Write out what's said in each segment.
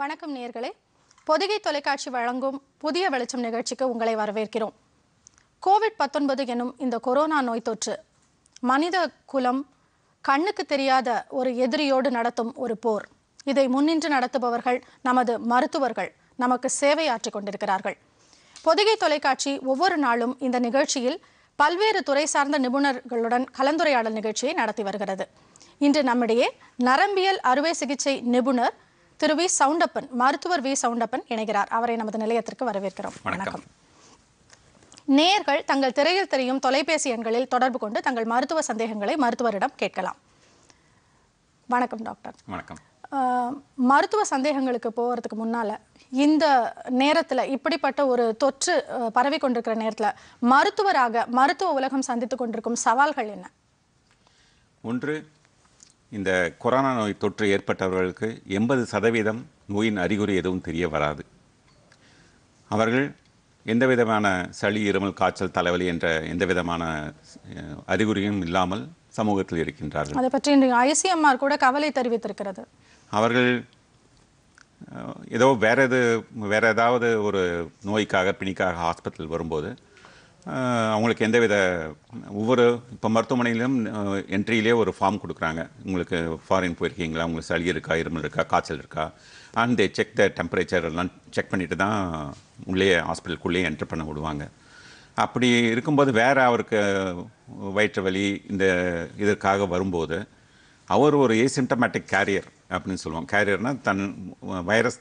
வணக்கம் நேர்களே பொதிகை தொலைக்காட்சி வழங்கும் புதிய வெளிச்சம் நிகழ்ச்சிக்கு உங்களை வரவேற்கிறோம் கோவிட் பத்தொன்பது எனும் இந்த கொரோனா நோய் தொற்று மனித குலம் கண்ணுக்கு தெரியாத ஒரு எதிரியோடு நடத்தும் ஒரு போர் இதை முன்னின்று நடத்துபவர்கள் நமது மருத்துவர்கள் நமக்கு சேவையாற்றி கொண்டிருக்கிறார்கள் பொதிகை தொலைக்காட்சி ஒவ்வொரு நாளும் இந்த நிகழ்ச்சியில் பல்வேறு துறை சார்ந்த நிபுணர்களுடன் கலந்துரையாடல் நிகழ்ச்சியை நடத்தி வருகிறது இன்று நம்மிடையே நரம்பியல் அறுவை சிகிச்சை நிபுணர் திரு வி சவுண்டப்பன் மருத்துவர் வி சவுண்டப்பன் இணைகிறார் அவரை நமது நிலையத்திற்கு வரவேற்கிறோம் வணக்கம் நேர்கள் தங்கள் திரையில் தெரியும் தொலைபேசி எண்களில் தொடர்பு கொண்டு தங்கள் மருத்துவ சந்தேகங்களை மருத்துவரிடம் கேட்கலாம் வணக்கம் டாக்டர் வணக்கம் மருத்துவ சந்தேகங்களுக்கு போகிறதுக்கு முன்னால் இந்த நேரத்தில் இப்படிப்பட்ட ஒரு தொற்று பரவி கொண்டிருக்கிற நேரத்தில் மருத்துவராக மருத்துவ உலகம் சந்தித்து கொண்டிருக்கும் சவால்கள் என்ன ஒன்று இந்த கொரோனா நோய் தொற்று ஏற்பட்டவர்களுக்கு எண்பது சதவீதம் நோயின் அறிகுறி எதுவும் தெரிய வராது அவர்கள் எந்த விதமான சளி இருமல் காய்ச்சல் தலைவலி என்ற எந்த விதமான அறிகுறியும் இல்லாமல் சமூகத்தில் இருக்கின்றார்கள் அதை பற்றி இன்றைக்கு ஐசிஎம்ஆர் கூட கவலை தெரிவித்திருக்கிறது அவர்கள் ஏதோ வேற எது வேற ஏதாவது ஒரு நோய்க்காக பிணிக்காக ஹாஸ்பிட்டல் வரும்போது அவங்களுக்கு எந்தவித ஒவ்வொரு இப்போ மருத்துவமனையிலும் என்ட்ரியிலே ஒரு ஃபார்ம் கொடுக்குறாங்க உங்களுக்கு ஃபாரின் போயிருக்கீங்களா உங்களுக்கு சளி இருக்கா இருமல் இருக்கா காய்ச்சல் இருக்கா and they check the temperature எல்லாம் செக் பண்ணிட்டு தான் உள்ளே ஹாஸ்பிட்டலுக்குள்ளேயே என்ட்ரு பண்ண விடுவாங்க அப்படி இருக்கும்போது வேறு அவருக்கு வயிற்று வலி இந்த இதற்காக வரும்போது அவர் ஒரு ஏசிம்டமேட்டிக் கேரியர் அப்படின்னு சொல்லுவோம் கேரியர்னால் தன் வைரஸ்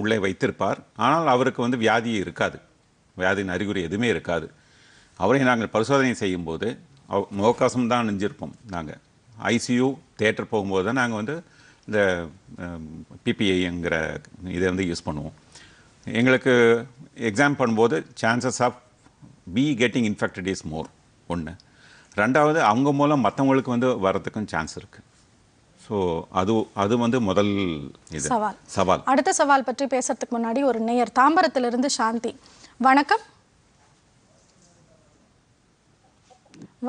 உள்ளே வைத்திருப்பார் ஆனால் அவருக்கு வந்து வியாதி இருக்காது வியாதியின் அறிகுறி எதுவுமே இருக்காது அவரை நாங்கள் பரிசோதனை செய்யும்போது அவ முகக்கவசம் தான் அணிஞ்சிருப்போம் நாங்கள் ஐசியூ தேட்டர் போகும்போது தான் நாங்கள் வந்து இந்த பிபிஐங்கிற இதை வந்து யூஸ் பண்ணுவோம் எங்களுக்கு எக்ஸாம் பண்ணும்போது chances of be getting infected is more ஒன்று ரெண்டாவது அவங்க மூலம் மற்றவங்களுக்கு வந்து வர்றதுக்கும் சான்ஸ் இருக்குது ஸோ அது அது வந்து முதல் இது சவால் சவால் அடுத்த சவால் பற்றி பேசுறதுக்கு முன்னாடி ஒரு நேயர் தாம்பரத்திலிருந்து சாந்தி வணக்கம்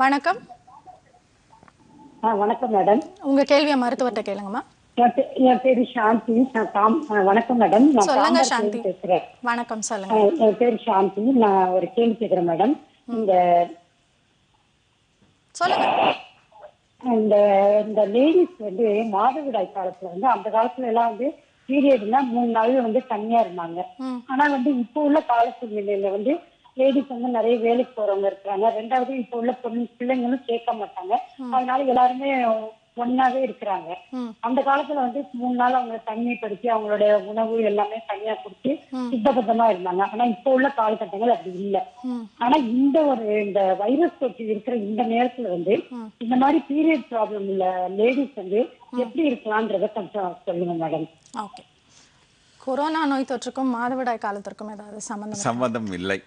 வணக்கம் வணக்கம் மேடம் உங்க கேள்வி மருத்துவர்கிட்ட கேளுங்கம்மா என் பேரு சாந்தி வணக்கம் மேடம் நான் சாந்தி பேசுறேன் வணக்கம் சொல்லுங்க என் பேரு சாந்தி நான் ஒரு கேள்வி கேக்குறேன் மேடம் இந்த சொல்லுங்க இந்த இந்த லேடிஸ் வந்து மாதவிடாய் காலத்துல வந்து அந்த காலத்துல எல்லாம் வந்து பீரியட்னா மூணு நாள் வந்து தனியா இருந்தாங்க ஆனா வந்து இப்ப உள்ள கால சூழ்நிலையில வந்து லேடிஸ் வந்து நிறைய வேலைக்கு போறவங்க இருக்கிறாங்க ரெண்டாவது இப்ப உள்ள பொண்ணு பிள்ளைங்களும் சேர்க்க மாட்டாங்க அதனால எல்லாருமே ஒன்னாவே இருக்கிறாங்க அந்த காலத்துல வந்து மூணு நாள் தண்ணி தனிமைப்படுத்தி அவங்களுடைய உணவு எல்லாமே தனியா குடுத்து சுத்தபத்தமா இருந்தாங்க ஆனா இப்ப உள்ள காலகட்டங்கள் அப்படி இல்ல ஆனா இந்த ஒரு இந்த வைரஸ் தொற்று இருக்கிற இந்த நேரத்துல வந்து இந்த மாதிரி பீரியட் ப்ராப்ளம் உள்ள லேடிஸ் வந்து எப்படி இருக்கலாம்ன்றத கொஞ்சம் சொல்லுங்க மேடம் கொரோனா நோய் தொற்றுக்கும் மாதவிடாய் காலத்திற்கும் ஏதாவது சம்பந்தம் சம்பந்தம் இல்லை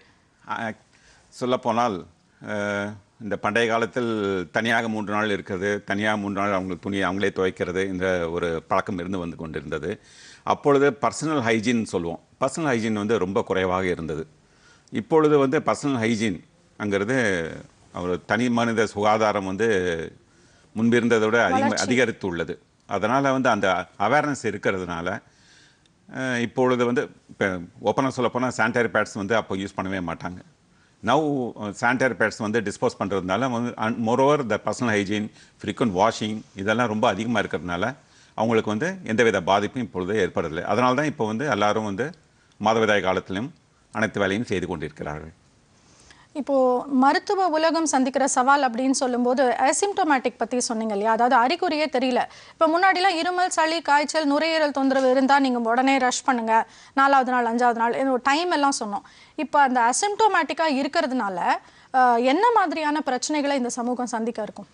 சொல்லப்போனால் இந்த பண்டைய காலத்தில் தனியாக மூன்று நாள் இருக்கிறது தனியாக மூன்று நாள் அவங்களுக்கு துணியை அவங்களே துவைக்கிறது இந்த ஒரு பழக்கம் இருந்து வந்து கொண்டிருந்தது அப்பொழுது பர்சனல் ஹைஜீன் சொல்லுவோம் பர்சனல் ஹைஜீன் வந்து ரொம்ப குறைவாக இருந்தது இப்பொழுது வந்து பர்சனல் அங்கிறது ஒரு தனி மனித சுகாதாரம் வந்து முன்பிருந்ததை விட அதிக அதிகரித்து உள்ளது அதனால் வந்து அந்த அவேர்னஸ் இருக்கிறதுனால இப்பொழுது வந்து இப்போ ஓப்பனாக சொல்லப்போனால் சானிடரி பேட்ஸ் வந்து அப்போ யூஸ் பண்ணவே மாட்டாங்க நவ் சானிடரி பேட்ஸ் வந்து டிஸ்போஸ் பண்ணுறதுனால வந்து and moreover the personal hygiene frequent washing இதெல்லாம் ரொம்ப அதிகமாக இருக்கிறதுனால அவங்களுக்கு வந்து எந்தவித பாதிப்பும் இப்பொழுது ஏற்படுறதில்லை அதனால தான் இப்போ வந்து எல்லோரும் வந்து மாதவிதாய் காலத்திலும் அனைத்து வேலையும் செய்து கொண்டிருக்கிறார்கள் இப்போது மருத்துவ உலகம் சந்திக்கிற சவால் அப்படின்னு சொல்லும்போது அசிம்டோமேட்டிக் பற்றி சொன்னீங்க இல்லையா அதாவது அறிகுறியே தெரியல இப்போ முன்னாடிலாம் இருமல் சளி காய்ச்சல் நுரையீரல் தொந்தரவு இருந்தால் நீங்கள் உடனே ரஷ் பண்ணுங்கள் நாலாவது நாள் அஞ்சாவது நாள் டைம் எல்லாம் சொன்னோம் இப்போ அந்த அசிம்டோமேட்டிக்காக இருக்கிறதுனால என்ன மாதிரியான பிரச்சனைகளை இந்த சமூகம் சந்திக்க இருக்கும்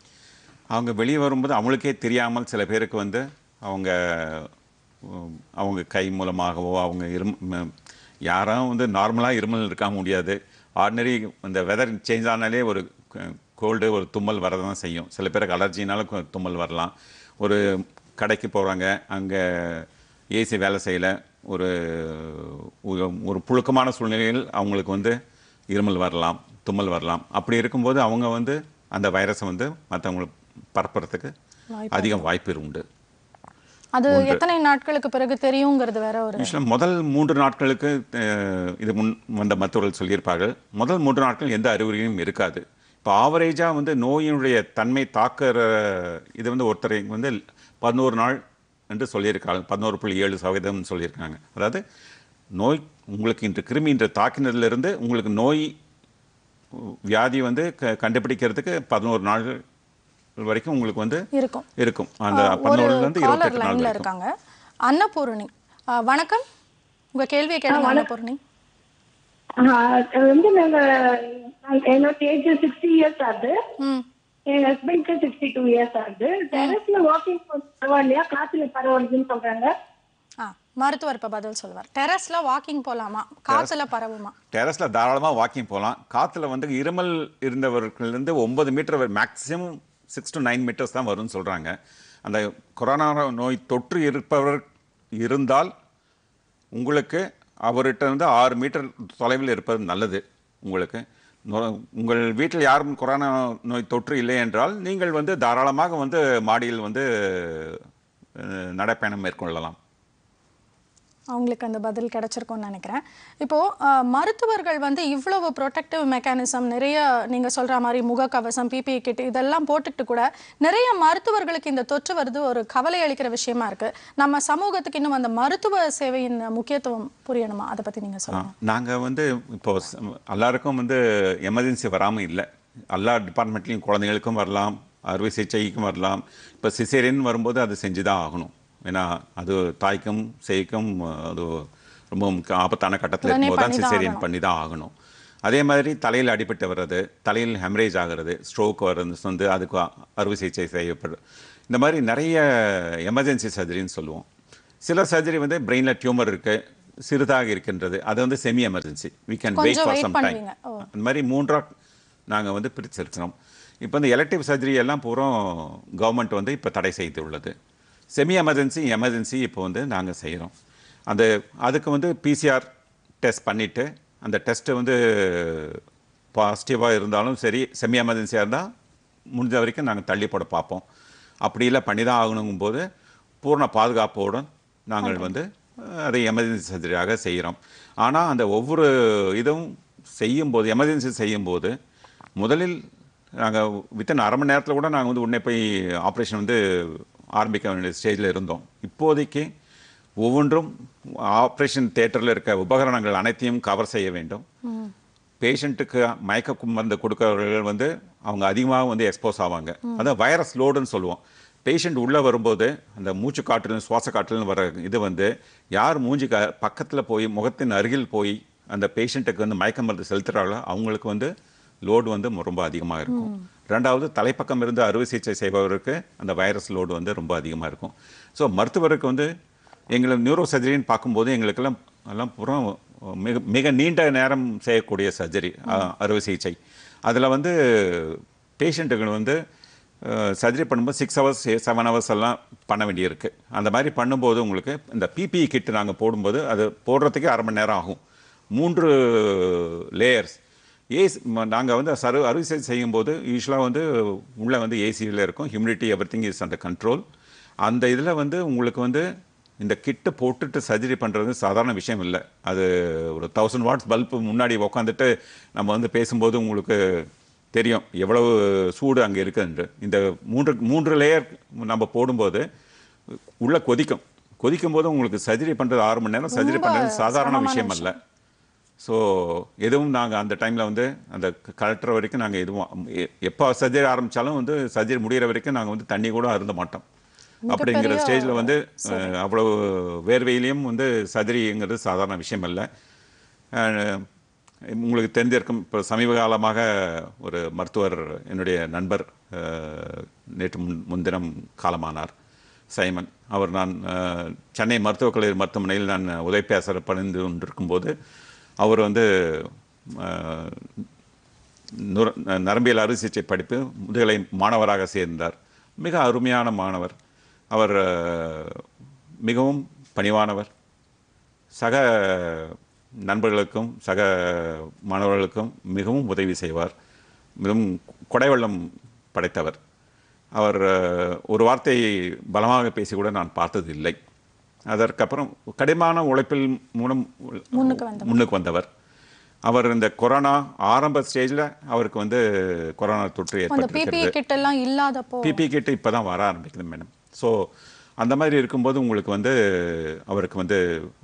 அவங்க வெளியே வரும்போது அவங்களுக்கே தெரியாமல் சில பேருக்கு வந்து அவங்க அவங்க கை மூலமாகவோ அவங்க இரு யாரும் வந்து நார்மலாக இருமல் இருக்க முடியாது ஆர்டினரி இந்த வெதர் சேஞ்ச் ஆனாலே ஒரு கோல்டு ஒரு தும்மல் வர தான் செய்யும் சில பேருக்கு அலர்ஜினால தும்மல் வரலாம் ஒரு கடைக்கு போகிறாங்க அங்கே ஏசி வேலை செய்யலை ஒரு ஒரு புழுக்கமான சூழ்நிலையில் அவங்களுக்கு வந்து இருமல் வரலாம் தும்மல் வரலாம் அப்படி இருக்கும்போது அவங்க வந்து அந்த வைரஸை வந்து மற்றவங்களுக்கு பரப்புறதுக்கு அதிகம் வாய்ப்பு உண்டு அது எத்தனை நாட்களுக்கு பிறகு தெரியுங்கிறது வேற ஒரு விஷயம் முதல் மூன்று நாட்களுக்கு இது முன் வந்த மருத்துவர்கள் சொல்லியிருப்பார்கள் முதல் மூன்று நாட்கள் எந்த அறிகுறியும் இருக்காது இப்போ ஆவரேஜாக வந்து நோயினுடைய தன்மை தாக்கிற இது வந்து ஒருத்தரை வந்து பதினோரு நாள் என்று சொல்லியிருக்காங்க பதினோரு புள்ளி ஏழு சதவீதம்னு சொல்லியிருக்காங்க அதாவது நோய் உங்களுக்கு இன்று கிருமி இன்று தாக்கினதுலேருந்து உங்களுக்கு நோய் வியாதி வந்து க கண்டுபிடிக்கிறதுக்கு பதினோரு நாள் வரைக்கும் உங்களுக்கு வந்து இருக்கும் இருக்கும் அந்த பதினோருலேருந்து இருபத்தெட்டு நாள் இருக்காங்க அன்னபூர்ணி வணக்கம் உங்க கேள்வியை கேளுங்க அன்னபூர்ணி வந்து நாங்க என்னோட ஏஜ் சிக்ஸ்டி இயர்ஸ் ஆகுது என் ஹஸ்பண்ட்க்கு சிக்ஸ்டி டூ இயர்ஸ் ஆகுது டெரஸ்ல வாக்கிங் பரவாயில்லையா காத்துல பரவாயில்லைன்னு சொல்றாங்க மருத்துவர் இப்போ பதில் சொல்லுவார் டெரஸ்ல வாக்கிங் போகலாமா காத்துல பரவுமா டெரஸ்ல தாராளமா வாக்கிங் போலாம் காத்துல வந்து இருமல் இருந்து ஒன்பது meter maximum six to nine meters தான் வரும்னு சொல்கிறாங்க அந்த கொரோனா நோய் தொற்று இருப்பவர் இருந்தால் உங்களுக்கு அவர்கிட்ட இருந்து ஆறு மீட்டர் தொலைவில் இருப்பது நல்லது உங்களுக்கு உங்கள் வீட்டில் யாரும் கொரோனா நோய் தொற்று இல்லை என்றால் நீங்கள் வந்து தாராளமாக வந்து மாடியில் வந்து நடைப்பயணம் மேற்கொள்ளலாம் அவங்களுக்கு அந்த பதில் கிடச்சிருக்கும்னு நினைக்கிறேன் இப்போது மருத்துவர்கள் வந்து இவ்வளவு ப்ரொடெக்டிவ் மெக்கானிசம் நிறைய நீங்கள் சொல்கிற மாதிரி முகக்கவசம் பிபிஇ கிட் e இதெல்லாம் போட்டுட்டு கூட நிறைய மருத்துவர்களுக்கு இந்த தொற்று வருது ஒரு கவலை அளிக்கிற விஷயமா இருக்குது நம்ம சமூகத்துக்கு இன்னும் அந்த மருத்துவ சேவையின் முக்கியத்துவம் புரியணுமா அதை பற்றி நீங்கள் சொல்லலாம் நாங்கள் வந்து இப்போது எல்லாருக்கும் வந்து எமர்ஜென்சி வராமல் இல்லை எல்லா டிபார்ட்மெண்ட்லேயும் குழந்தைங்களுக்கும் வரலாம் அறுவை சிகிச்சைக்கும் வரலாம் இப்போ சிசேரின்னு வரும்போது அது செஞ்சு தான் ஆகணும் ஏன்னா அது தாய்க்கும் சேய்க்கும் அது ரொம்ப ஆபத்தான கட்டத்தில் இருக்கும்போது தான் சிசேரியன் பண்ணி தான் ஆகணும் அதே மாதிரி தலையில் அடிபட்டு வர்றது தலையில் ஹெமரேஜ் ஆகிறது ஸ்ட்ரோக் வர்றது வந்து அதுக்கு அறுவை சிகிச்சை செய்யப்படும் இந்த மாதிரி நிறைய எமர்ஜென்சி சர்ஜரின்னு சொல்லுவோம் சில சர்ஜரி வந்து பிரெயினில் டியூமர் இருக்குது சிறிதாக இருக்கின்றது அது வந்து semi emergency we can wait for some time அந்த மாதிரி மூன்றாக நாங்கள் வந்து பிரிச்சிருக்கிறோம் இப்போ இந்த எலக்டிவ் சர்ஜரி எல்லாம் பூரா கவர்மெண்ட் வந்து இப்போ தடை செய்து உள்ளது செமி எமர்ஜென்சி எமர்ஜென்சி இப்போ வந்து நாங்கள் செய்கிறோம் அந்த அதுக்கு வந்து பிசிஆர் டெஸ்ட் பண்ணிவிட்டு அந்த டெஸ்ட்டு வந்து பாசிட்டிவாக இருந்தாலும் சரி செமி எமர்ஜென்சியாக இருந்தால் முடிஞ்ச வரைக்கும் நாங்கள் தள்ளி போட பார்ப்போம் அப்படியெல்லாம் பண்ணி தான் ஆகணுங்கும் போது பூர்ண பாதுகாப்போடன் நாங்கள் வந்து அதை எமர்ஜென்சி சர்ஜரியாக செய்கிறோம் ஆனால் அந்த ஒவ்வொரு இதுவும் செய்யும்போது எமர்ஜென்சி செய்யும்போது முதலில் நாங்கள் வித்தின் அரை மணி நேரத்தில் கூட நாங்கள் வந்து உடனே போய் ஆப்ரேஷன் வந்து ஆரம்பிக்க வேண்டிய ஸ்டேஜில் இருந்தோம் இப்போதைக்கு ஒவ்வொன்றும் ஆப்ரேஷன் தேட்டரில் இருக்க உபகரணங்கள் அனைத்தையும் கவர் செய்ய வேண்டும் பேஷண்ட்டுக்கு மயக்க மருந்து கொடுக்கிறவர்கள் வந்து அவங்க அதிகமாக வந்து எக்ஸ்போஸ் ஆவாங்க அதான் வைரஸ் லோடுன்னு சொல்லுவோம் பேஷண்ட் உள்ளே வரும்போது அந்த மூச்சு காற்றுலும் சுவாச காற்றுலும் வர இது வந்து யார் மூஞ்சி க பக்கத்தில் போய் முகத்தின் அருகில் போய் அந்த பேஷண்ட்டுக்கு வந்து மயக்க மருந்து செலுத்துகிறாங்களோ அவங்களுக்கு வந்து லோடு வந்து ரொம்ப அதிகமாக இருக்கும் ரெண்டாவது தலைப்பக்கம் இருந்து அறுவை சிகிச்சை செய்பவருக்கு அந்த வைரஸ் லோடு வந்து ரொம்ப அதிகமாக இருக்கும் ஸோ மருத்துவருக்கு வந்து எங்களை நியூரோ சர்ஜரின்னு பார்க்கும்போது எங்களுக்கெல்லாம் எல்லாம் புறம் மிக மிக நீண்ட நேரம் செய்யக்கூடிய சர்ஜரி அறுவை சிகிச்சை அதில் வந்து பேஷண்ட்டுகள் வந்து சர்ஜரி பண்ணும்போது சிக்ஸ் ஹவர்ஸ் செவன் ஹவர்ஸ் எல்லாம் பண்ண வேண்டியிருக்கு அந்த மாதிரி பண்ணும்போது உங்களுக்கு இந்த பிபிஇ கிட்டு e நாங்கள் போடும்போது அது போடுறதுக்கே அரை மணி நேரம் ஆகும் மூன்று லேயர்ஸ் ஏசி நாங்கள் வந்து சர்வ அறுவை செய்யும்போது யூஸ்வலாக வந்து உள்ளே வந்து ஏசியில் இருக்கும் ஹியூமிடிட்டி எவ்ரி திங் இஸ் அந்த கண்ட்ரோல் அந்த இதில் வந்து உங்களுக்கு வந்து இந்த கிட்டு போட்டுட்டு சர்ஜரி பண்ணுறது சாதாரண விஷயம் இல்லை அது ஒரு தௌசண்ட் வாட்ஸ் பல்ப் முன்னாடி உக்காந்துட்டு நம்ம வந்து பேசும்போது உங்களுக்கு தெரியும் எவ்வளவு சூடு அங்கே இருக்குதுன்று இந்த மூன்று மூன்று லேயர் நம்ம போடும்போது உள்ளே கொதிக்கும் கொதிக்கும் போது உங்களுக்கு சர்ஜரி பண்ணுறது ஆறு மணி நேரம் சர்ஜரி பண்ணுறது சாதாரண விஷயம் இல்லை ஸோ எதுவும் நாங்கள் அந்த டைமில் வந்து அந்த கலட்டுற வரைக்கும் நாங்கள் எதுவும் எப்போ சர்ஜரி ஆரம்பித்தாலும் வந்து சர்ஜரி முடிகிற வரைக்கும் நாங்கள் வந்து தண்ணி கூட அருந்த மாட்டோம் அப்படிங்கிற ஸ்டேஜில் வந்து அவ்வளோ வேர்வையிலையும் வந்து சர்ஜரிங்கிறது சாதாரண விஷயம் இல்லை உங்களுக்கு தெரிஞ்சிருக்கும் இப்போ சமீப காலமாக ஒரு மருத்துவர் என்னுடைய நண்பர் நேற்று முன் முன்தினம் காலமானார் சைமன் அவர் நான் சென்னை மருத்துவக் கல்லூரி மருத்துவமனையில் நான் உதவி பேசுகிற பணிந்து கொண்டிருக்கும்போது போது அவர் வந்து நரம்பியல் அறுவை சிகிச்சை படிப்பு முதுகலை மாணவராக சேர்ந்தார் மிக அருமையான மாணவர் அவர் மிகவும் பணிவானவர் சக நண்பர்களுக்கும் சக மாணவர்களுக்கும் மிகவும் உதவி செய்வார் மிகவும் கொடைவள்ளம் படைத்தவர் அவர் ஒரு வார்த்தையை பலமாக பேசி கூட நான் பார்த்ததில்லை அதற்கப்புறம் கடினமான உழைப்பில் மூலம் முன்னுக்கு வந்தவர் அவர் இந்த கொரோனா ஆரம்ப ஸ்டேஜில் அவருக்கு வந்து கொரோனா தொற்று ஏற்பட்டிருக்கிறது பிபி கிட்டு இப்போ தான் வர ஆரம்பிக்குது மேடம் ஸோ அந்த மாதிரி இருக்கும்போது உங்களுக்கு வந்து அவருக்கு வந்து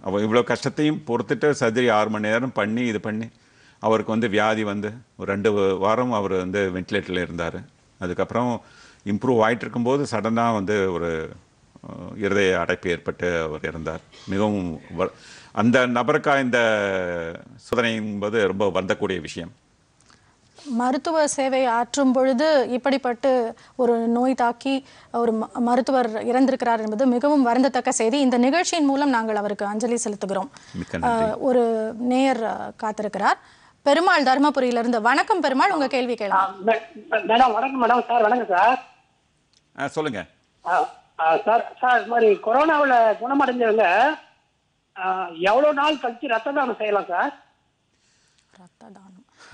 அவர் இவ்வளோ கஷ்டத்தையும் பொறுத்துட்டு சர்ஜரி ஆறு மணி நேரம் பண்ணி இது பண்ணி அவருக்கு வந்து வியாதி வந்து ஒரு ரெண்டு வாரம் அவர் வந்து வென்டிலேட்டரில் இருந்தார் அதுக்கப்புறம் இம்ப்ரூவ் ஆகிட்டு இருக்கும்போது சடனாக வந்து ஒரு இருதய அடைப்பு ஏற்பட்டு அவர் இறந்தார் மிகவும் அந்த நபருக்காக இந்த சோதனை ரொம்ப வந்தக்கூடிய விஷயம் மருத்துவ சேவை ஆற்றும் பொழுது இப்படிப்பட்டு ஒரு நோய் தாக்கி ஒரு மருத்துவர் இறந்திருக்கிறார் என்பது மிகவும் வருந்தத்தக்க செய்தி இந்த நிகழ்ச்சியின் மூலம் நாங்கள் அவருக்கு அஞ்சலி செலுத்துகிறோம் ஒரு நேயர் காத்திருக்கிறார் பெருமாள் தருமபுரியில இருந்து வணக்கம் பெருமாள் உங்க கேள்வி கேளுங்க மேடம் வணக்கம் மேடம் சார் வணக்கம் சார் சொல்லுங்க சார் சார் இது மாதிரி கொரோனாவில் குணமடைஞ்சவங்க எவ்வளோ நாள் கழிச்சு ரத்த தானம் செய்யலாம் சார் ரத்த தானம்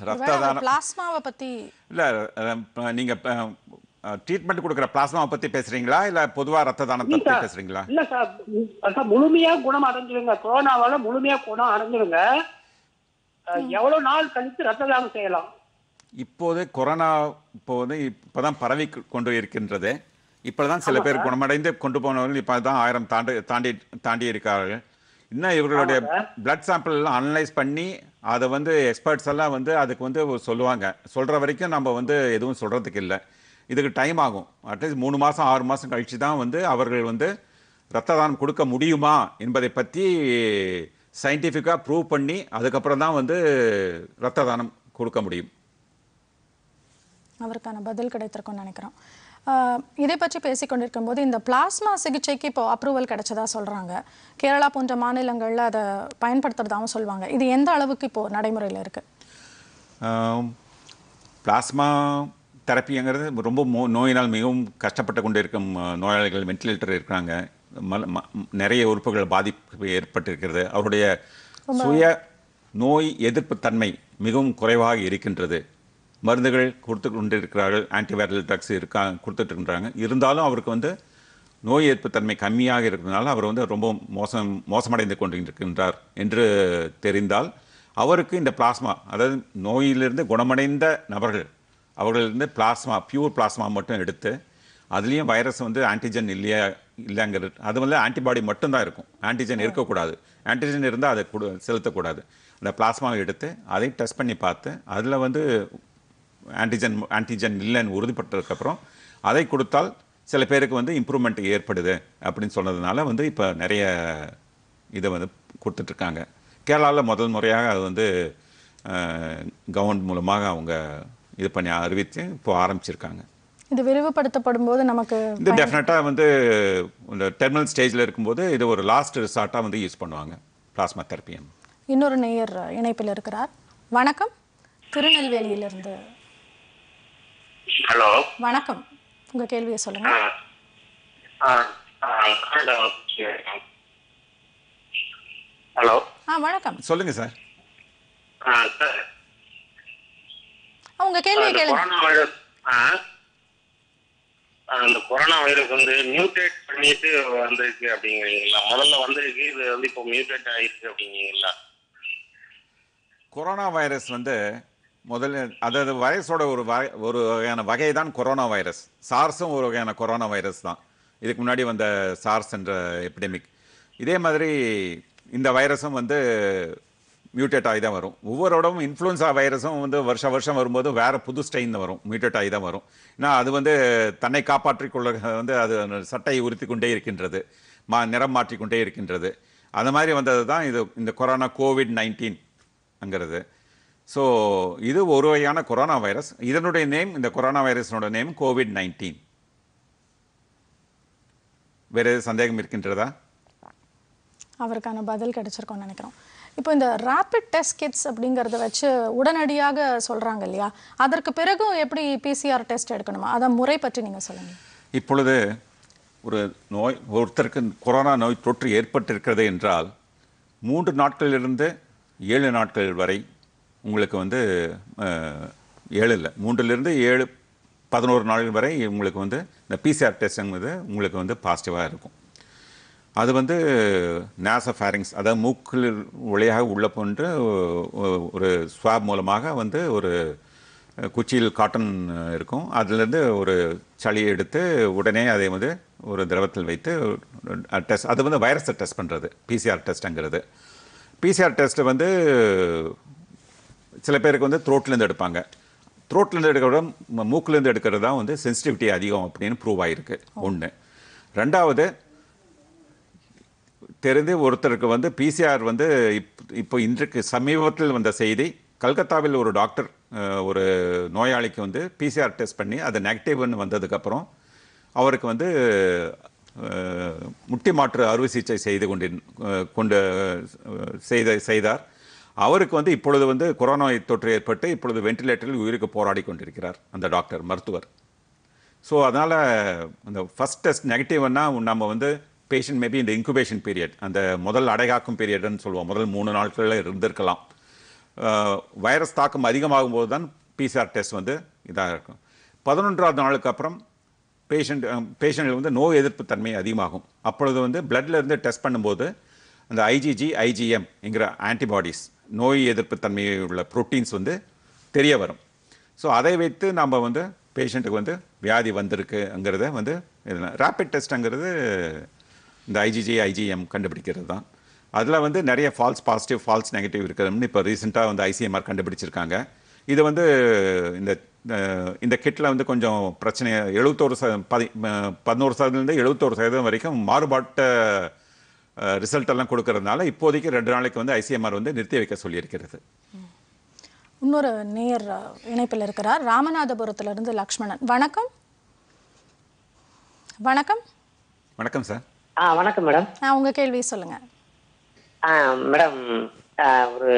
ரத்த தானம் பிளாஸ்மாவை பற்றி இல்லை நீங்கள் ட்ரீட்மெண்ட் கொடுக்குற பிளாஸ்மாவை பற்றி பேசுறீங்களா இல்லை பொதுவாக ரத்த தானத்தை பற்றி பேசுகிறீங்களா இல்லை சார் முழுமையாக குணம் அடைஞ்சிருங்க கொரோனாவால் முழுமையாக குணம் அடைஞ்சிருங்க எவ்வளோ நாள் கழித்து ரத்த தானம் செய்யலாம் இப்போது கொரோனா இப்போது இப்போ தான் பரவி கொண்டு இருக்கின்றது இப்போதான் சில பேர் குணமடைந்து கொண்டு போனவர்கள் இப்போ தான் ஆயிரம் தாண்டி தாண்டி தாண்டி இருக்கார்கள் இன்னும் இவர்களுடைய பிளட் சாம்பிள் எல்லாம் அனலைஸ் பண்ணி அதை வந்து எக்ஸ்பர்ட்ஸ் எல்லாம் வந்து அதுக்கு வந்து சொல்லுவாங்க சொல்கிற வரைக்கும் நம்ம வந்து எதுவும் சொல்கிறதுக்கு இல்லை இதுக்கு டைம் ஆகும் அட்லீஸ்ட் மூணு மாதம் ஆறு மாதம் கழித்து தான் வந்து அவர்கள் வந்து ரத்த தானம் கொடுக்க முடியுமா என்பதை பற்றி சயின்டிஃபிக்காக ப்ரூவ் பண்ணி அதுக்கப்புறம் தான் வந்து ரத்த தானம் கொடுக்க முடியும் அவருக்கான பதில் கிடைத்திருக்கும்னு நினைக்கிறோம் இதை பற்றி பேசிக்கொண்டிருக்கும் போது இந்த பிளாஸ்மா சிகிச்சைக்கு இப்போ அப்ரூவல் கிடைச்சதா சொல்கிறாங்க கேரளா போன்ற மாநிலங்களில் அதை பயன்படுத்துறதாகவும் சொல்லுவாங்க இது எந்த அளவுக்கு இப்போது நடைமுறையில் இருக்குது பிளாஸ்மா தெரப்பிங்கிறது ரொம்ப மோ நோயினால் மிகவும் கஷ்டப்பட்டு கொண்டு இருக்கும் நோயாளிகள் வென்டிலேட்டர் இருக்கிறாங்க நிறைய உறுப்புகள் பாதிப்பு ஏற்பட்டிருக்கிறது அவருடைய சுய நோய் எதிர்ப்பு தன்மை மிகவும் குறைவாக இருக்கின்றது மருந்துகள் கொடுத்து கொண்டிருக்கிறார்கள் ஆன்டிவைரல் ட்ரக்ஸ் இருக்கா கொடுத்துட்டு இருக்கிறாங்க இருந்தாலும் அவருக்கு வந்து நோய் எதிர்ப்பு தன்மை கம்மியாக இருக்கிறதுனால அவர் வந்து ரொம்ப மோசம் மோசமடைந்து கொண்டிருக்கின்றார் என்று தெரிந்தால் அவருக்கு இந்த பிளாஸ்மா அதாவது நோயிலிருந்து குணமடைந்த நபர்கள் அவர்களிருந்து பிளாஸ்மா பியூர் பிளாஸ்மா மட்டும் எடுத்து அதுலேயும் வைரஸ் வந்து ஆன்டிஜன் இல்லையா இல்லைங்கிறது அது வந்து ஆன்டிபாடி மட்டும்தான் இருக்கும் ஆன்டிஜன் இருக்கக்கூடாது ஆன்டிஜன் இருந்தால் அதை கொடு செலுத்தக்கூடாது அந்த பிளாஸ்மாவை எடுத்து அதை டெஸ்ட் பண்ணி பார்த்து அதில் வந்து ஆன்டிஜன் ஆன்டிஜன் இல்லைன்னு உறுதிப்பட்டதுக்கப்புறம் அதை கொடுத்தால் சில பேருக்கு வந்து இம்ப்ரூவ்மெண்ட் ஏற்படுது அப்படின்னு சொன்னதுனால வந்து இப்போ நிறைய இதை வந்து கொடுத்துட்ருக்காங்க கேரளாவில் முதல் முறையாக அது வந்து கவர்மெண்ட் மூலமாக அவங்க இது பண்ணி அறிவித்து இப்போ ஆரம்பிச்சிருக்காங்க இது விரிவுபடுத்தப்படும் போது நமக்கு இது டெஃபினட்டாக வந்து இந்த டெர்மினல் ஸ்டேஜில் இருக்கும்போது இது ஒரு லாஸ்ட் ரிசார்ட்டாக வந்து யூஸ் பண்ணுவாங்க பிளாஸ்மா தெரப்பியம் இன்னொரு நேயர் இணைப்பில் இருக்கிறார் வணக்கம் திருநெல்வேலியிலிருந்து ஹலோ வணக்கம் உங்க கேள்வியை சொல்லுங்க ஹலோ ஆ வணக்கம் சொல்லுங்க சார் உங்க கேள்வியை கேளுங்க அந்த கொரோனா வைரஸ் வந்து மியூட்டேட் பண்ணிட்டு வந்திருக்கு அப்படிங்கிறீங்களா முதல்ல வந்திருக்கு இது வந்து இப்போ மியூட்டேட் ஆயிருக்கு அப்படிங்கிறீங்களா கொரோனா வைரஸ் வந்து முதல்ல அதாவது வைரஸோட ஒரு வகை ஒரு வகையான வகை தான் கொரோனா வைரஸ் சார்ஸும் ஒரு வகையான கொரோனா வைரஸ் தான் இதுக்கு முன்னாடி வந்த சார்ஸ் என்ற எப்படமிக் இதே மாதிரி இந்த வைரஸும் வந்து மியூட்டேட் ஆகி தான் வரும் ஒவ்வொரு இடமும் இன்ஃப்ளூன்ஸா வைரஸும் வந்து வருஷ வருஷம் வரும்போது வேறு புது ஸ்டெயின் வரும் மியூட்டேட் ஆகி தான் வரும் ஏன்னா அது வந்து தன்னை காப்பாற்றிக் கொள்ள வந்து அது சட்டையை உறுத்தி கொண்டே இருக்கின்றது மா நிறம் மாற்றிக்கொண்டே இருக்கின்றது அந்த மாதிரி வந்தது தான் இது இந்த கொரோனா கோவிட் நைன்டீன்ங்கிறது ஸோ இது ஒரு வகையான கொரோனா வைரஸ் இதனுடைய நேம் இந்த கொரோனா வைரஸினோட நேம் கோவிட் நைன்டீன் வேறு எது சந்தேகம் இருக்கின்றதா அவருக்கான பதில் கிடைச்சிருக்கோம்னு நினைக்கிறோம் இப்போ இந்த ரேபிட் டெஸ்ட் கிட்ஸ் அப்படிங்கிறத வச்சு உடனடியாக சொல்கிறாங்க இல்லையா அதற்கு பிறகும் எப்படி பிசிஆர் டெஸ்ட் எடுக்கணுமா அதை முறை பற்றி நீங்கள் சொல்லுங்கள் இப்பொழுது ஒரு நோய் ஒருத்தருக்கு கொரோனா நோய் தொற்று ஏற்பட்டிருக்கிறது என்றால் மூன்று நாட்களிலிருந்து ஏழு நாட்கள் வரை உங்களுக்கு வந்து ஏழில் மூன்றிலிருந்து ஏழு பதினோரு நாள் வரை உங்களுக்கு வந்து இந்த பிசிஆர் டெஸ்ட்டுங்கிறது உங்களுக்கு வந்து பாசிட்டிவாக இருக்கும் அது வந்து ஃபேரிங்ஸ் அதாவது மூக்கில் வழியாக உள்ளே போன்ற ஒரு ஸ்வாப் மூலமாக வந்து ஒரு குச்சியில் காட்டன் இருக்கும் அதிலேருந்து ஒரு சளி எடுத்து உடனே அதை வந்து ஒரு திரவத்தில் வைத்து டெஸ்ட் அது வந்து வைரஸை டெஸ்ட் பண்ணுறது பிசிஆர் டெஸ்ட்டுங்கிறது பிசிஆர் டெஸ்ட்டு வந்து சில பேருக்கு வந்து த்ரோட்லேருந்து எடுப்பாங்க த்ரோட்லேருந்து எடுக்கிறத மூக்குலேருந்து எடுக்கிறது தான் வந்து சென்சிட்டிவிட்டி அதிகம் அப்படின்னு ப்ரூவ் ஆகிருக்கு ஒன்று ரெண்டாவது தெரிந்து ஒருத்தருக்கு வந்து பிசிஆர் வந்து இப் இப்போ இன்றைக்கு சமீபத்தில் வந்த செய்தி கல்கத்தாவில் ஒரு டாக்டர் ஒரு நோயாளிக்கு வந்து பிசிஆர் டெஸ்ட் பண்ணி அது நெகட்டிவ்னு வந்ததுக்கப்புறம் அவருக்கு வந்து முட்டி மாற்று அறுவை சிகிச்சை செய்து கொண்டு கொண்டு செய்த செய்தார் அவருக்கு வந்து இப்பொழுது வந்து கொரோனா தொற்று ஏற்பட்டு இப்பொழுது வென்டிலேட்டரில் உயிருக்கு போராடி கொண்டிருக்கிறார் அந்த டாக்டர் மருத்துவர் ஸோ அதனால் அந்த ஃபஸ்ட் டெஸ்ட் நெகட்டிவ்னா நம்ம வந்து பேஷண்ட் மேபி இந்த இன்குபேஷன் பீரியட் அந்த முதல் அடைகாக்கும் பீரியட்னு சொல்லுவோம் முதல் மூணு நாட்களில் இருந்திருக்கலாம் வைரஸ் தாக்கம் அதிகமாகும் போது தான் பிசிஆர் டெஸ்ட் வந்து இதாக இருக்கும் பதினொன்றாவது நாளுக்கு அப்புறம் பேஷண்ட் பேஷண்ட்டில் வந்து நோய் எதிர்ப்பு தன்மை அதிகமாகும் அப்பொழுது வந்து இருந்து டெஸ்ட் பண்ணும்போது அந்த ஐஜிஜி ஐஜிஎம்ங்கிற ஆன்டிபாடிஸ் நோய் எதிர்ப்பு தன்மையை உள்ள ப்ரோட்டீன்ஸ் வந்து தெரிய வரும் ஸோ அதை வைத்து நம்ம வந்து பேஷண்ட்டுக்கு வந்து வியாதி வந்திருக்குங்கிறத வந்து இதெல்லாம் ரேப்பிட் டெஸ்ட்டுங்கிறது இந்த ஐஜிஜி ஐஜிஎம் கண்டுபிடிக்கிறது தான் அதில் வந்து நிறைய ஃபால்ஸ் பாசிட்டிவ் ஃபால்ஸ் நெகட்டிவ் இருக்கிறோம்னு இப்போ ரீசெண்டாக வந்து ஐசிஎம்ஆர் கண்டுபிடிச்சிருக்காங்க இது வந்து இந்த இந்த கிட்டில் வந்து கொஞ்சம் பிரச்சனை எழுபத்தோரு ச பதி பதினோரு சதவீதம் எழுபத்தோரு சதவீதம் வரைக்கும் மாறுபாட்ட ரிசல்ட் எல்லாம் கொடுக்கறதுனால இப்போதைக்கு ரெண்டு நாளைக்கு வந்து ஐசிஎம்ஆர் வந்து நிறுத்தி வைக்க சொல்லியிருக்கிறது இன்னொரு நேயர் இணைப்பில் இருக்கிறார் ராமநாதபுரத்திலிருந்து லக்ஷ்மணன் வணக்கம் வணக்கம் வணக்கம் சார் ஆ வணக்கம் மேடம் நான் உங்கள் கேள்வி சொல்லுங்க மேடம் ஒரு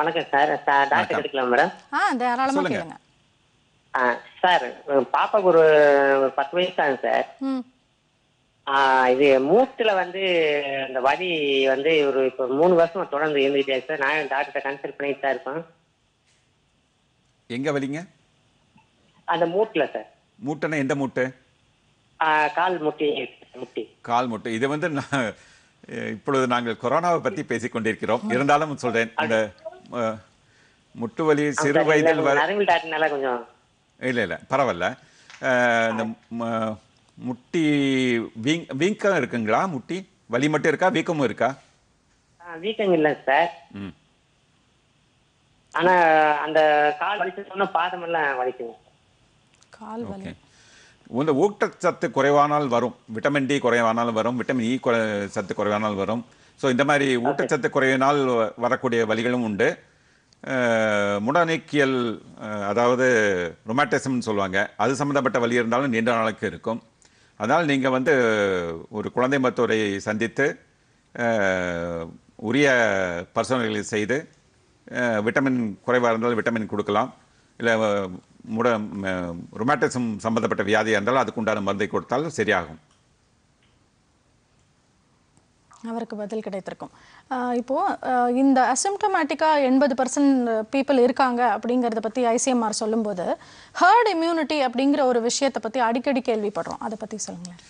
வணக்கம் சார் டாக்டர் எடுக்கலாம் மேடம் ஆ தாராளமாக கேளுங்க ஆ சார் பாப்பாக்கு ஒரு பத்து வயசு தான் சார் ம் இது மூத்துல வந்து அந்த வலி வந்து ஒரு இப்போ மூணு வருஷமா தொடர்ந்து இருந்துகிட்டே சார் நான் டாக்டர்கிட்ட கன்சல்ட் பண்ணிட்டு தான் இருப்பேன் எங்க வலிங்க அந்த மூட்டுல சார் மூட்டைனா எந்த மூட்டு கால் முட்டி முட்டி கால் முட்டை இது வந்து இப்பொழுது நாங்கள் கொரோனாவை பற்றி பேசிக் கொண்டிருக்கிறோம் இருந்தாலும் சொல்றேன் அந்த முட்டு வலி சிறு வயதில் இல்ல இல்ல பரவாயில்ல இந்த முட்டி வீக்கம் இருக்குங்களா முட்டி வலி மட்டும் இருக்கா வீக்கமும் இருக்கா வீக்கம் இல்ல சார் ஆனா அந்த கால் வலிச்சோம்னா பாதம் எல்லாம் வலிக்கும் கால் வலி இந்த ஊட்டச்சத்து குறைவானால் வரும் விட்டமின் டி குறைவானாலும் வரும் விட்டமின் இ சத்து குறைவானால் வரும் ஸோ இந்த மாதிரி ஊட்டச்சத்து குறைவினால் வரக்கூடிய வழிகளும் உண்டு முடநீக்கியல் அதாவது ரொமாட்டிசம்னு சொல்லுவாங்க அது சம்மந்தப்பட்ட வழி இருந்தாலும் நீண்ட நாளுக்கு இருக்கும் அதனால் நீங்கள் வந்து ஒரு குழந்தை மருத்துவரை சந்தித்து உரிய பரிசோதனைகளை செய்து விட்டமின் குறைவாக இருந்தால் விட்டமின் கொடுக்கலாம் இல்லை முட ரொமேட்டிசம் சம்பந்தப்பட்ட வியாதியாக இருந்தால் அதுக்கு உண்டான மருந்தை கொடுத்தால் சரியாகும் அவருக்கு பதில் கிடைத்திருக்கும் இப்போது இந்த அசிம்டமேட்டிக்காக எண்பது பர்சன்ட் பீப்புள் இருக்காங்க அப்படிங்கிறத பற்றி ஐசிஎம்ஆர் சொல்லும்போது ஹர்ட் இம்யூனிட்டி அப்படிங்கிற ஒரு விஷயத்தை பற்றி அடிக்கடி கேள்விப்படுறோம் அதை பற்றி சொல்லுங்களேன்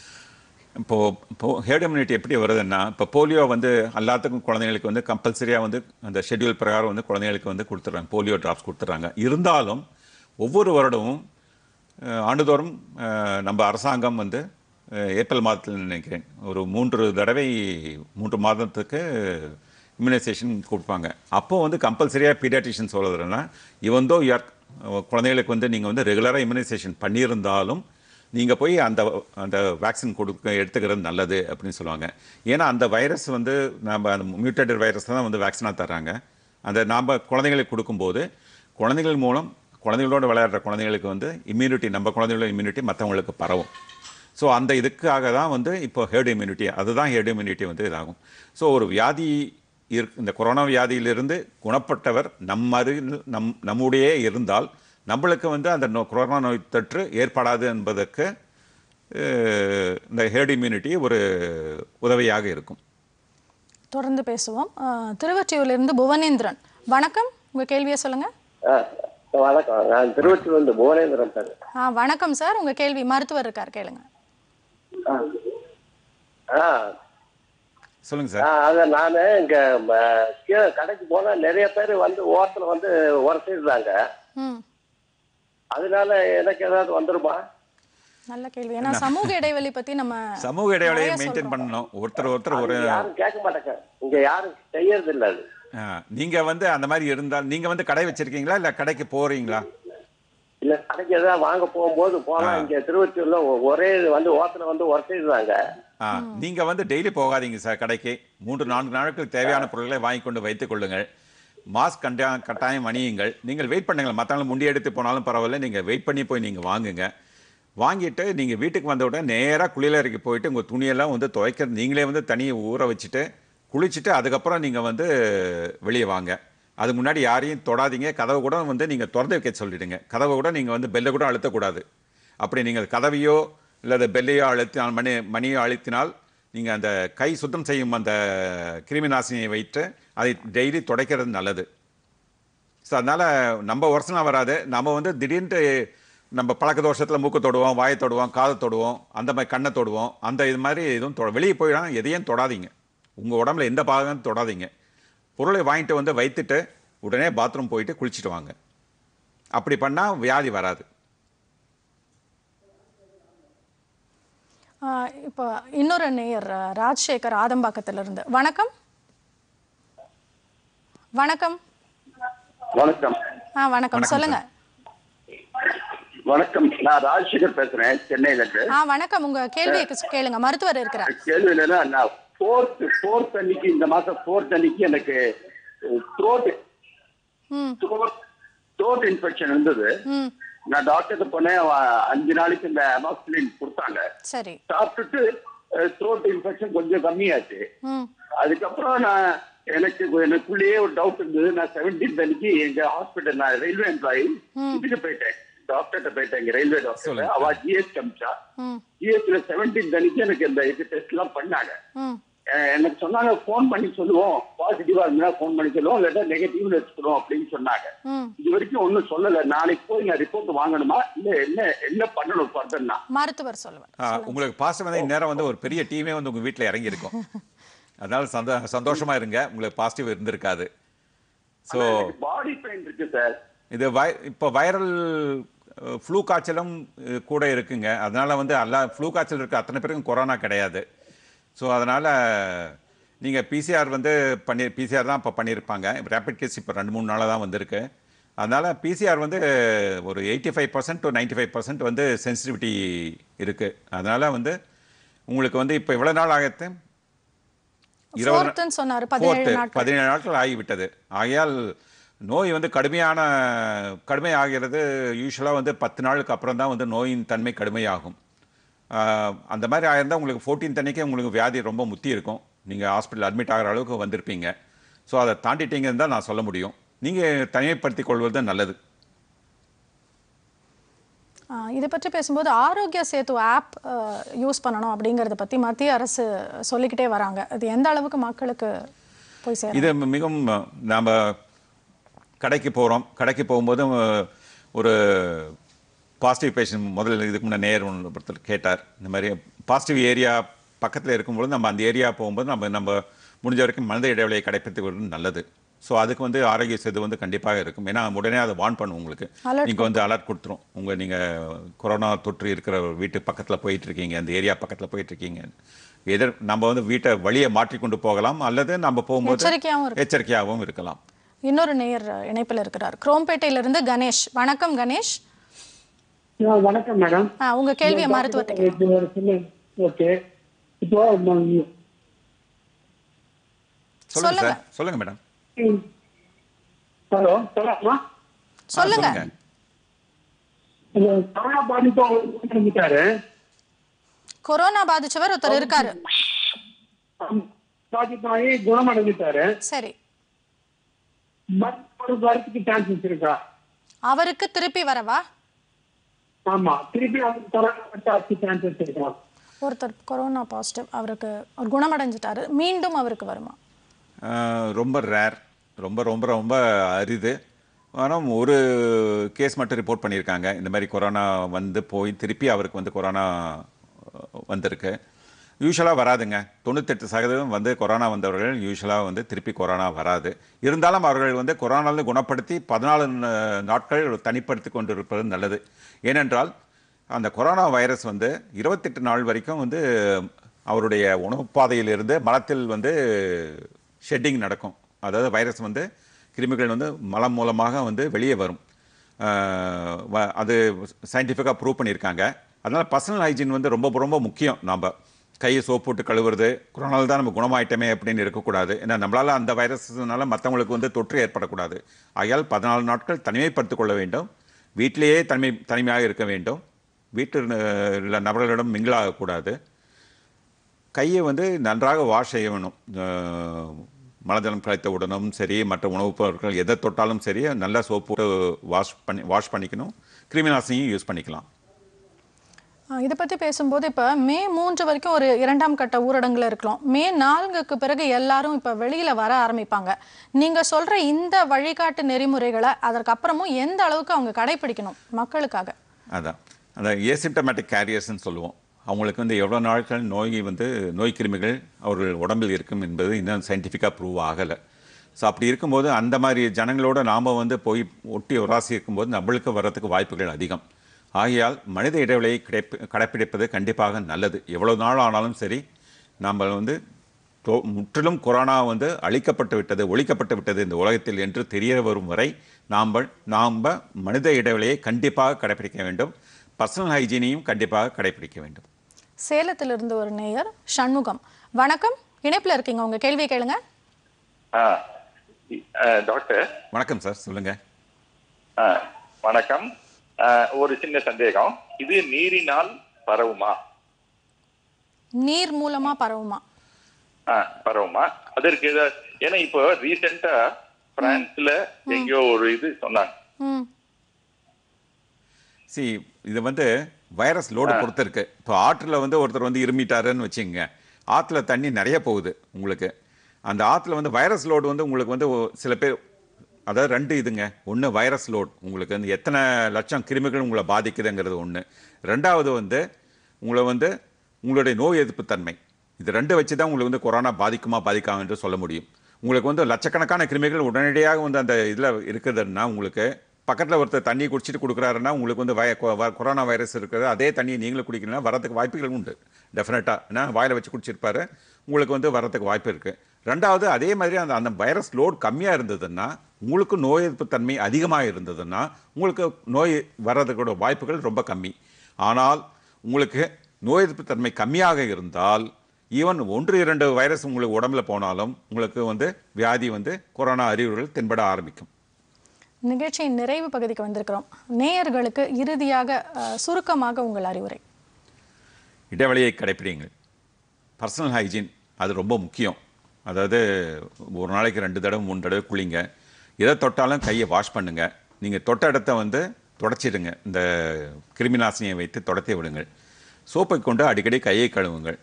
இப்போது இப்போது ஹேர்ட் இம்யூனிட்டி எப்படி வருதுன்னா இப்போ போலியோ வந்து எல்லாத்துக்கும் குழந்தைங்களுக்கு வந்து கம்பல்சரியாக வந்து அந்த ஷெடியூல் பிரகாரம் வந்து குழந்தைங்களுக்கு வந்து கொடுத்துட்றாங்க போலியோ ட்ராப்ஸ் கொடுத்துட்றாங்க இருந்தாலும் ஒவ்வொரு வருடமும் ஆண்டுதோறும் நம்ம அரசாங்கம் வந்து ஏப்ரல் மாதத்தில் நினைக்கிறேன் ஒரு மூன்று தடவை மூன்று மாதத்துக்கு இம்யூனைசேஷன் கொடுப்பாங்க அப்போது வந்து கம்பல்சரியாக பீடியாட்ரிஷியன் சொல்கிறதுனா இவந்தோ யார் குழந்தைகளுக்கு வந்து நீங்கள் வந்து ரெகுலராக இம்யூனைசேஷன் பண்ணியிருந்தாலும் நீங்கள் போய் அந்த அந்த வேக்சின் கொடுக்க எடுத்துக்கிறது நல்லது அப்படின்னு சொல்லுவாங்க ஏன்னா அந்த வைரஸ் வந்து நம்ம அந்த மியூட்டேட்டட் வைரஸ் தான் வந்து வேக்சினாக தராங்க அந்த நாம் குழந்தைங்களுக்கு கொடுக்கும்போது குழந்தைகள் மூலம் குழந்தைகளோடு விளையாடுற குழந்தைங்களுக்கு வந்து இம்யூனிட்டி நம்ம குழந்தைகளோட இம்யூனிட்டி மற்றவங்களுக்கு பரவும் ஸோ அந்த இதுக்காக தான் வந்து இப்போ ஹேர்ட் இம்யூனிட்டி அதுதான் ஹேர்ட் இம்யூனிட்டி வந்து இதாகும் ஸோ ஒரு வியாதி இரு இந்த கொரோனா வியாதியிலிருந்து குணப்பட்டவர் நம் அருகில் நம் நம்முடைய இருந்தால் நம்மளுக்கு வந்து அந்த நோ கொரோனா நோய் தொற்று ஏற்படாது என்பதற்கு இந்த ஹேர்ட் இம்யூனிட்டி ஒரு உதவியாக இருக்கும் தொடர்ந்து பேசுவோம் திருவற்றியூர்லேருந்து புவனேந்திரன் வணக்கம் உங்கள் கேள்வியை சொல்லுங்கள் வணக்கம் நான் திருவற்றியூர்லேருந்து புவனேந்திரன் சார் ஆ வணக்கம் சார் உங்கள் கேள்வி மருத்துவர் இருக்கார் கேளுங்கள் ஆ சொல்லுங்க சார் அதை நானு இங்க கீழே கடைக்கு போனா நிறைய பேர் வந்து ஓரத்துல வந்து உரசிடுறாங்க அதனால எனக்கு ஏதாவது வந்துருமா நல்ல கேள்வி ஏன்னா சமூக இடைவெளி பத்தி நம்ம சமூக இடைவெளியை மெயின்டைன் பண்ணணும் ஒருத்தர் ஒருத்தர் ஒரு யாரும் கேட்க மாட்டேங்க இங்க யாரும் செய்யறது இல்ல அது நீங்க வந்து அந்த மாதிரி இருந்தால் நீங்க வந்து கடை வச்சிருக்கீங்களா இல்ல கடைக்கு போறீங்களா இல்லை கடைக்கு எதாவது வாங்க போகும்போது போனா இங்க திருவத்தூர்ல ஒரே இது வந்து ஓத்தனை வந்து உரைச்சிடுறாங்க நீங்க வந்து டெய்லி போகாதீங்க சார் கடைக்கு மூன்று நான்கு நாட்களுக்கு தேவையான பொருட்களை வாங்கி கொண்டு வைத்துக் கொள்ளுங்கள் மாஸ்க் கண்டா கட்டாயம் அணியுங்கள் நீங்கள் வெயிட் பண்ணுங்கள் மற்றவங்க முண்டி எடுத்து போனாலும் பரவாயில்ல நீங்கள் வெயிட் பண்ணி போய் நீங்கள் வாங்குங்க வாங்கிட்டு நீங்கள் வீட்டுக்கு வந்த உடனே நேராக குளியலறைக்கு போயிட்டு உங்கள் துணியெல்லாம் வந்து துவைக்கிறது நீங்களே வந்து தனியை ஊற வச்சுட்டு குளிச்சுட்டு அதுக்கப்புறம் நீங்கள் வந்து வெளியே வாங்க அது முன்னாடி யாரையும் தொடாதீங்க கதவை கூட வந்து நீங்கள் திறந்து வைக்க சொல்லிவிடுங்க கதவை கூட நீங்கள் வந்து பெல்லை கூட அழுத்தக்கூடாது அப்படி நீங்கள் கதவையோ இல்லை பெல்லையோ அழுத்தினால் மணி மணியோ அழுத்தினால் நீங்கள் அந்த கை சுத்தம் செய்யும் அந்த கிருமி நாசினியை வைத்து அதை டெய்லி துடைக்கிறது நல்லது ஸோ அதனால் நம்ம ஒரசனாக வராது நம்ம வந்து திடீர்னு நம்ம பழக்க தோஷத்தில் மூக்கு தொடுவோம் வாயை தொடுவோம் காதை தொடுவோம் அந்த மாதிரி கண்ணை தொடுவோம் அந்த இது மாதிரி எதுவும் தொட வெளியே போயிடும் எதையும் தொடாதீங்க உங்கள் உடம்புல எந்த பாகம் தொடாதீங்க பொருளை வாங்கிட்டு வந்து வைத்துட்டு உடனே பாத்ரூம் போயிட்டு குளிச்சுட்டு வாங்க அப்படி பண்ணால் வியாதி வராது இப்போ இன்னொரு நேயர் ராஜசேகர் ஆதம்பாக்கத்திலிருந்து வணக்கம் வணக்கம் வணக்கம் ஆ வணக்கம் சொல்லுங்க வணக்கம் நான் ராஜசேகர் பேசுறேன் சென்னையில இருந்து ஆ வணக்கம் உங்க கேள்வியை கேளுங்க மருத்துவர் இருக்கிறார் கேள்வி ஃபோர்த் ஃபோர்த் அன்னைக்கு இந்த மாசம் ஃபோர்த் அன்னைக்கு எனக்கு த்ரோட் த்ரோட் இன்ஃபெக்ஷன் இருந்தது நான் டாக்டர்கிட்ட போனேன் அஞ்சு நாளைக்கு இந்த அமாக்சிலின் கொடுத்தாங்க சாப்பிட்டுட்டு த்ரோட் இன்ஃபெக்ஷன் கொஞ்சம் கம்மியாச்சு அதுக்கப்புறம் நான் எனக்கு எனக்குள்ளேயே ஒரு டவுட் இருந்தது நான் செவன்டீன் அன்னைக்கு எங்க ஹாஸ்பிட்டல் நான் ரயில்வே எம்ப்ளாயி இதுக்கு போயிட்டேன் டாக்டர்கிட்ட போயிட்டேன் இங்க ரயில்வே டாக்டர் அவ ஜிஎஸ் கமிச்சா ஜிஎஸ்ல செவன்டீன் அன்னைக்கு எனக்கு இந்த இது டெஸ்ட் எல்லாம் பண்ணாங்க எனக்கு சொன்னாங்க ஃபோன் பண்ணி சொல்லுவோம் பாசிட்டிவா இருந்தா ஃபோன் பண்ணி சொல்லுவோம் இல்லாட்டா நெகட்டிவ்னு எடுத்துக்கிறோம் அப்படின்னு சொன்னாங்க இது வரைக்கும் ஒன்னும் சொல்லல நாளைக்கு போய் நான் ரிப்போர்ட் வாங்கணுமா இல்ல என்ன என்ன பண்ணணும் பண்றேன்னா மருத்துவர் சொல்லுவேன் உங்களுக்கு பாசிட்டிவ் வந்து நேரம் வந்து ஒரு பெரிய டீமே வந்து உங்க வீட்டுல இறங்கி இருக்கும் அதனால சந்தோ சந்தோஷமா இருங்க உங்களுக்கு பாசிட்டிவ் இருந்திருக்காது சோ பாடி பெயின் இருக்கு சார் இது வை இப்போ வைரல் ஃப்ளூ காய்ச்சலும் கூட இருக்குங்க அதனால வந்து எல்லா ஃப்ளூ காய்ச்சல் இருக்க அத்தனை பேருக்கும் கொரோனா கிடையாது ஸோ அதனால் நீங்கள் பிசிஆர் வந்து பண்ணி பிசிஆர் தான் இப்போ பண்ணியிருப்பாங்க ரேபிட் டெஸ்ட் இப்போ ரெண்டு மூணு நாளாக தான் வந்திருக்கு அதனால் பிசிஆர் வந்து ஒரு eighty five percent to ninety five percent வந்து சென்சிட்டிவிட்டி இருக்குது அதனால் வந்து உங்களுக்கு வந்து இப்போ இவ்வளோ நாள் ஆகிறது இருபது சொன்னார் பதினேழு நாட்கள் ஆகிவிட்டது ஆகையால் நோய் வந்து கடுமையான கடுமையாகிறது யூஸ்வலாக வந்து பத்து நாளுக்கு அப்புறம் தான் வந்து நோயின் தன்மை கடுமையாகும் அந்த மாதிரி ஆயிருந்தால் உங்களுக்கு ஃபோர்டீன் அன்னைக்கே உங்களுக்கு வியாதி ரொம்ப முத்தி இருக்கும் நீங்கள் ஹாஸ்பிட்டல் அட்மிட் ஆகிற அளவுக்கு வந்திருப்பீங்க ஸோ அதை தாண்டிட்டீங்கன்னு தான் நான் சொல்ல முடியும் நீங்கள் தனிமைப்படுத்திக் கொள்வது நல்லது இதை பற்றி பேசும்போது ஆரோக்கிய சேது ஆப் யூஸ் பண்ணணும் அப்படிங்கிறத பற்றி மத்திய அரசு சொல்லிக்கிட்டே வராங்க அது எந்த அளவுக்கு மக்களுக்கு போய் சேரும் இது மிகவும் நாம் கடைக்கு போகிறோம் கடைக்கு போகும்போதும் ஒரு பாசிட்டிவ் பேஷண்ட் முதல்ல இதுக்கு முன்னே நேர் ஒருத்தர் கேட்டார் இந்த மாதிரி பாசிட்டிவ் ஏரியா பக்கத்தில் இருக்கும்பொழுது நம்ம அந்த ஏரியா போகும்போது நம்ம நம்ம முடிஞ்ச வரைக்கும் மனித இடைவெளியை கடைப்பிடித்து நல்லது ஸோ அதுக்கு வந்து ஆரோக்கிய சேது வந்து கண்டிப்பாக இருக்கும் ஏன்னா உடனே அதை வான் பண்ணும் உங்களுக்கு நீங்கள் வந்து அலர்ட் கொடுத்துரும் உங்கள் நீங்கள் கொரோனா தொற்று இருக்கிற வீட்டு பக்கத்தில் போயிட்டுருக்கீங்க அந்த ஏரியா பக்கத்தில் போயிட்டுருக்கீங்க எதிர் நம்ம வந்து வீட்டை வழியை மாற்றி கொண்டு போகலாம் அல்லது நம்ம போகும்போது எச்சரிக்கையாகவும் இருக்கலாம் இன்னொரு நேயர் இணைப்பில் இருக்கிறார் குரோம்பேட்டையிலிருந்து கணேஷ் வணக்கம் கணேஷ் வணக்கம் மேடம் உங்க ஓகே இப்போ சொல்லுங்க சொல்லுங்க மேடம் ஹலோ சொல்லுங்க கொரோனா கொரோனா பாதிச்சவர் ஒருத்தர் இருக்காரு பாதிப்பாகி குணமடைஞ்சிட்டாரு சரி ஒரு சான்ஸ் இருக்கா அவருக்கு திருப்பி வரவா ஆமா திருப்பி ஒருத்தர் கொரோனா பாசிட்டிவ் அவருக்கு அவர் குணமடைஞ்சிட்டாரு மீண்டும் அவருக்கு வருமா ரொம்ப ரேர் ரொம்ப ரொம்ப ரொம்ப அரிது ஆனால் ஒரு கேஸ் மட்டும் ரிப்போர்ட் பண்ணியிருக்காங்க இந்த மாதிரி கொரோனா வந்து போய் திருப்பி அவருக்கு வந்து கொரோனா வந்திருக்கு யூஸ்வலாக வராதுங்க தொண்ணூத்தெட்டு சதவீதம் வந்து கொரோனா வந்தவர்கள் யூஸ்வலாக வந்து திருப்பி கொரோனா வராது இருந்தாலும் அவர்கள் வந்து கொரோனாவிலிருந்து குணப்படுத்தி பதினாலு நாட்கள் தனிப்படுத்தி கொண்டிருப்பது நல்லது ஏனென்றால் அந்த கொரோனா வைரஸ் வந்து இருபத்தெட்டு நாள் வரைக்கும் வந்து அவருடைய உணவு பாதையிலிருந்து மலத்தில் வந்து ஷெட்டிங் நடக்கும் அதாவது வைரஸ் வந்து கிருமிகள் வந்து மலம் மூலமாக வந்து வெளியே வரும் அது சயின்டிஃபிக்காக ப்ரூவ் பண்ணியிருக்காங்க அதனால் பர்சனல் ஹைஜீன் வந்து ரொம்ப ரொம்ப முக்கியம் நாம் கையை சோப்பு போட்டு கழுவுறது கொரோனாவில் தான் நம்ம குணமாயிட்டமே அப்படின்னு இருக்கக்கூடாது ஏன்னா நம்மளால் அந்த வைரஸ்னால மற்றவங்களுக்கு வந்து தொற்று ஏற்படக்கூடாது ஆகையால் பதினாலு நாட்கள் தனிமைப்படுத்திக் கொள்ள வேண்டும் வீட்டிலேயே தனிமை தனிமையாக இருக்க வேண்டும் வீட்டில் உள்ள நபர்களிடம் மிங்கிளாகக்கூடாது கையை வந்து நன்றாக வாஷ் செய்ய வேணும் மலஜலம் கழித்த உடனும் சரி மற்ற உணவுப் பொருட்கள் எதை தொட்டாலும் சரி நல்லா சோப்பு வாஷ் பண்ணி வாஷ் பண்ணிக்கணும் கிருமிநாசினியும் யூஸ் பண்ணிக்கலாம் இதை பற்றி பேசும்போது இப்போ மே மூன்று வரைக்கும் ஒரு இரண்டாம் கட்ட ஊரடங்கில் இருக்கலாம் மே நான்குக்கு பிறகு எல்லாரும் இப்போ வெளியில் வர ஆரம்பிப்பாங்க நீங்கள் சொல்கிற இந்த வழிகாட்டு நெறிமுறைகளை அதற்கப்புறமும் எந்த அளவுக்கு அவங்க கடைபிடிக்கணும் மக்களுக்காக அதான் அந்த ஏசிப்டமேட்டிக் கேரியர்ஸ்ன்னு சொல்லுவோம் அவங்களுக்கு வந்து எவ்வளோ நாட்கள் நோய் வந்து நோய் கிருமிகள் அவர்கள் உடம்பில் இருக்கும் என்பது இன்னும் சயின்டிஃபிக்காக ப்ரூவ் ஆகலை ஸோ அப்படி இருக்கும்போது அந்த மாதிரி ஜனங்களோட நாம் வந்து போய் ஒட்டி உராசி இருக்கும்போது நம்மளுக்கு வர்றதுக்கு வாய்ப்புகள் அதிகம் ஆகையால் மனித இடைவெளியை கிடைப்பு கடைப்பிடிப்பது கண்டிப்பாக நல்லது எவ்வளோ நாள் ஆனாலும் சரி நாம் வந்து முற்றிலும் கொரோனா வந்து அழிக்கப்பட்டு விட்டது ஒழிக்கப்பட்டு விட்டது இந்த உலகத்தில் என்று தெரிய வரும் வரை நாம் நாம் மனித இடைவெளியை கண்டிப்பாக கடைபிடிக்க வேண்டும் பர்சனல் ஹைஜீனையும் கண்டிப்பாக கடைபிடிக்க வேண்டும் சேலத்திலிருந்து ஒரு நேயர் சண்முகம் வணக்கம் இணைப்பில் இருக்கீங்க உங்க கேள்வியை கேளுங்க டாக்டர் வணக்கம் சார் சொல்லுங்க வணக்கம் ஒரு சின்ன சந்தேகம் இது நீரினால் பரவுமா நீர் மூலமா பரவுமா பரவுமா அதற்கு ஏன்னா இப்போ ரீசெண்டா பிரான்ஸ்ல எங்கேயோ ஒரு இது சொன்னாங்க சி இது வந்து வைரஸ் லோடு பொறுத்து இருக்கு இப்போ ஆற்றுல வந்து ஒருத்தர் வந்து இருமிட்டாருன்னு வச்சுங்க ஆற்றுல தண்ணி நிறைய போகுது உங்களுக்கு அந்த ஆற்றுல வந்து வைரஸ் லோடு வந்து உங்களுக்கு வந்து சில பேர் அதாவது ரெண்டு இதுங்க ஒன்று வைரஸ் லோட் உங்களுக்கு வந்து எத்தனை லட்சம் கிருமிகள் உங்களை பாதிக்குதுங்கிறது ஒன்று ரெண்டாவது வந்து உங்களை வந்து உங்களுடைய நோய் எதிர்ப்பு தன்மை இது ரெண்டு வச்சு தான் உங்களுக்கு வந்து கொரோனா பாதிக்குமா பாதிக்காம என்று சொல்ல முடியும் உங்களுக்கு வந்து லட்சக்கணக்கான கிருமிகள் உடனடியாக வந்து அந்த இதில் இருக்குதுன்னா உங்களுக்கு பக்கத்தில் ஒருத்தர் தண்ணி குடிச்சிட்டு கொடுக்குறாருன்னா உங்களுக்கு வந்து வய கொரோனா வைரஸ் இருக்கிறது அதே தண்ணியை நீங்களும் குடிக்கணும்னா வரதுக்கு வாய்ப்புகள் உண்டு டெஃபினட்டாக ஏன்னா வாயில் வச்சு குடிச்சிருப்பாரு உங்களுக்கு வந்து வரத்துக்கு வாய்ப்பு இருக்குது ரெண்டாவது அதே மாதிரி அந்த அந்த வைரஸ் லோட் கம்மியாக இருந்ததுன்னா உங்களுக்கு நோய் எதிர்ப்பு தன்மை அதிகமாக இருந்ததுன்னா உங்களுக்கு நோய் வர்றதுக்கூட வாய்ப்புகள் ரொம்ப கம்மி ஆனால் உங்களுக்கு நோய் எதிர்ப்பு தன்மை கம்மியாக இருந்தால் ஈவன் ஒன்று இரண்டு வைரஸ் உங்களுக்கு உடம்புல போனாலும் உங்களுக்கு வந்து வியாதி வந்து கொரோனா அறிகுறிகள் தென்பட ஆரம்பிக்கும் நிகழ்ச்சியின் நிறைவு பகுதிக்கு வந்திருக்கிறோம் நேயர்களுக்கு இறுதியாக சுருக்கமாக உங்கள் அறிவுரை இடைவெளியை கடைபிடிங்கள் பர்சனல் ஹைஜீன் அது ரொம்ப முக்கியம் அதாவது ஒரு நாளைக்கு ரெண்டு தடவை மூணு தடவை குளிங்க எதை தொட்டாலும் கையை வாஷ் பண்ணுங்கள் நீங்கள் தொட்ட இடத்த வந்து தொடச்சிடுங்க இந்த கிருமி நாசினியை வைத்து தொடத்தி விடுங்கள் சோப்பை கொண்டு அடிக்கடி கையை கழுவுங்கள்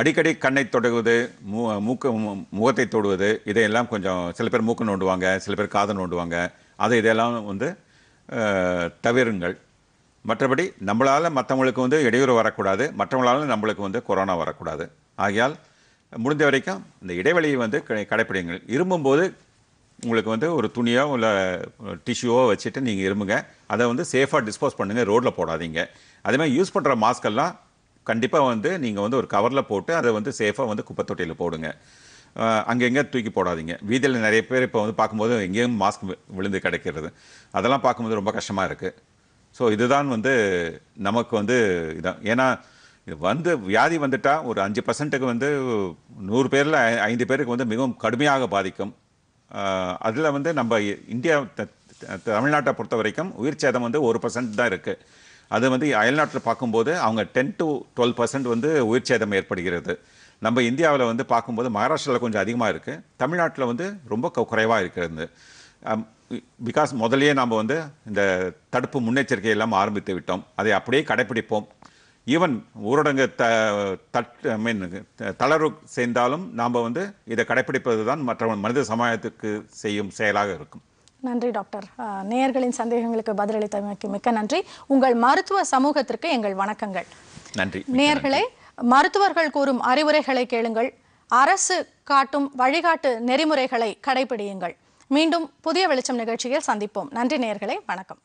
அடிக்கடி கண்ணை தொடுவது மூ மூக்க முகத்தை தொடுவது இதையெல்லாம் கொஞ்சம் சில பேர் மூக்கு நோண்டுவாங்க சில பேர் காதை நோண்டுவாங்க அதை இதையெல்லாம் வந்து தவிருங்கள் மற்றபடி நம்மளால் மற்றவங்களுக்கு வந்து இடையூறு வரக்கூடாது மற்றவங்களால நம்மளுக்கு வந்து கொரோனா வரக்கூடாது ஆகையால் முடிந்த வரைக்கும் இந்த இடைவெளியை வந்து கடைப்பிடிங்கள் இருமும்போது உங்களுக்கு வந்து ஒரு துணியோ இல்லை டிஷ்யூவோ வச்சுட்டு நீங்கள் இருமுங்க அதை வந்து சேஃபாக டிஸ்போஸ் பண்ணுங்கள் ரோட்டில் போடாதீங்க அதேமாதிரி யூஸ் பண்ணுற மாஸ்கெல்லாம் கண்டிப்பாக வந்து நீங்கள் வந்து ஒரு கவரில் போட்டு அதை வந்து சேஃபாக வந்து குப்பைத்தொட்டியில் தொட்டியில் போடுங்க அங்கெங்கே தூக்கி போடாதீங்க வீதியில் நிறைய பேர் இப்போ வந்து பார்க்கும்போது எங்கேயும் மாஸ்க் விழுந்து கிடைக்கிறது அதெல்லாம் பார்க்கும்போது ரொம்ப கஷ்டமாக இருக்குது ஸோ இதுதான் வந்து நமக்கு வந்து இதான் ஏன்னா வந்து வியாதி வந்துட்டால் ஒரு அஞ்சு பர்சன்ட்டுக்கு வந்து நூறு பேரில் ஐந்து பேருக்கு வந்து மிகவும் கடுமையாக பாதிக்கும் அதில் வந்து நம்ம இந்தியா தமிழ்நாட்டை பொறுத்த வரைக்கும் உயிர் சேதம் வந்து ஒரு பர்சன்ட் தான் இருக்குது அது வந்து அயல்நாட்டில் பார்க்கும்போது அவங்க டென் டு டுவெல் பர்சன்ட் வந்து உயிர் சேதம் ஏற்படுகிறது நம்ம இந்தியாவில் வந்து பார்க்கும்போது மகாராஷ்டிராவில் கொஞ்சம் அதிகமாக இருக்குது தமிழ்நாட்டில் வந்து ரொம்ப குறைவாக இருக்கிறது பிகாஸ் முதலையே நாம் வந்து இந்த தடுப்பு முன்னெச்சரிக்கை எல்லாம் ஆரம்பித்து விட்டோம் அதை அப்படியே கடைப்பிடிப்போம் ஈவன் ஊரடங்கு த தட் மீன் தளர்வு சேர்ந்தாலும் நாம் வந்து இதை கடைப்பிடிப்பது தான் மற்ற மனித சமுதாயத்துக்கு செய்யும் செயலாக இருக்கும் நன்றி டாக்டர் நேயர்களின் சந்தேகங்களுக்கு பதிலளித்தமைக்கு மிக்க நன்றி உங்கள் மருத்துவ சமூகத்திற்கு எங்கள் வணக்கங்கள் நன்றி நேயர்களே மருத்துவர்கள் கூறும் அறிவுரைகளை கேளுங்கள் அரசு காட்டும் வழிகாட்டு நெறிமுறைகளை கடைபிடியுங்கள் மீண்டும் புதிய வெளிச்சம் நிகழ்ச்சியில் சந்திப்போம் நன்றி நேர்களை வணக்கம்